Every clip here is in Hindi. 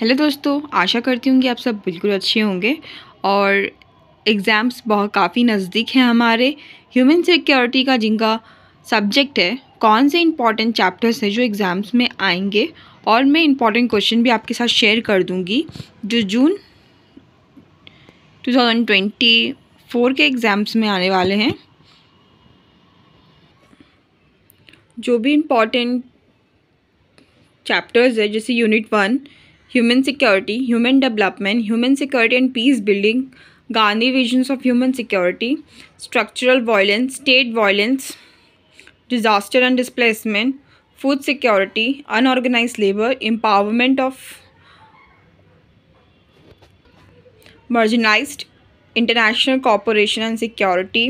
हेलो दोस्तों आशा करती हूँ कि आप सब बिल्कुल अच्छे होंगे और एग्ज़ाम्स बहुत काफ़ी नज़दीक हैं हमारे ह्यूमन सिक्योरिटी का जिनका सब्जेक्ट है कौन से इम्पॉर्टेंट चैप्टर्स हैं जो एग्ज़ाम्स में आएंगे और मैं इम्पॉर्टेंट क्वेश्चन भी आपके साथ शेयर कर दूँगी जो जून टू के एग्ज़ाम्स में आने वाले हैं जो भी इम्पॉर्टेंट चैप्टर्स है जैसे unit one human security human development human security and peace building Gandhi visions of human security structural violence state violence disaster and displacement food security unorganise labour empowerment of marginalise international cooperation and security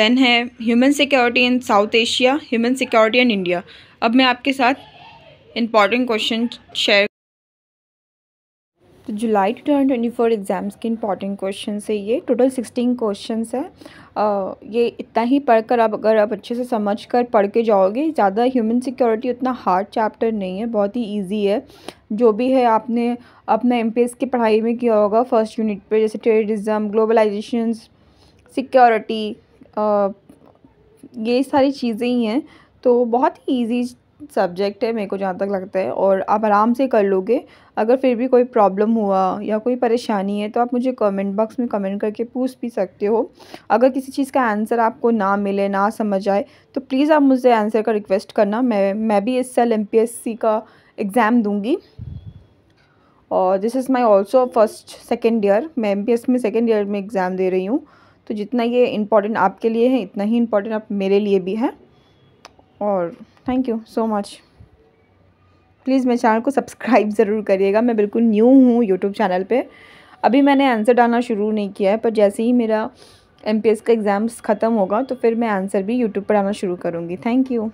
then है human security in South Asia human security in India अब मैं आपके साथ इंपॉर्टेंट क्वेश्चन शेयर तो July two thousand twenty four exams के इंपॉर्टेंट क्वेश्चन है ये टोटल सिक्सटीन क्वेश्चन है ये इतना ही पढ़कर आप अगर आप अच्छे से समझ कर पढ़ के जाओगे ज़्यादा ह्यूमन सिक्योरिटी उतना हार्ड चैप्टर नहीं है बहुत ही ईजी है जो भी है आपने अपना एम की पढ़ाई में किया होगा फर्स्ट यूनिट पर जैसे टेररिज्म ग्लोबलाइजेशन सिक्योरिटी ये सारी चीज़ें ही हैं तो बहुत ही ईजी सब्जेक्ट है मेरे को जहाँ तक लगता है और आप आराम से कर लोगे अगर फिर भी कोई प्रॉब्लम हुआ या कोई परेशानी है तो आप मुझे कमेंट बॉक्स में कमेंट करके पूछ भी सकते हो अगर किसी चीज़ का आंसर आपको ना मिले ना समझ आए तो प्लीज़ आप मुझे आंसर का रिक्वेस्ट करना मैं मैं भी इस साल एम का एग्ज़ाम दूँगी और this is my also first second year मैं एम में सेकेंड ईयर में एग्ज़ाम दे रही हूँ तो जितना ये इम्पॉर्टेंट आपके लिए है इतना ही इम्पॉर्टेंट आप मेरे लिए भी है और thank you so much please मेरे चैनल को सब्सक्राइब ज़रूर करिएगा मैं बिल्कुल न्यू हूँ यूट्यूब चैनल पे अभी मैंने आंसर डालना शुरू नहीं किया है पर जैसे ही मेरा एम का एग्ज़ाम्स ख़त्म होगा तो फिर मैं आंसर भी यूट्यूब पर डालना शुरू करूँगी थैंक यू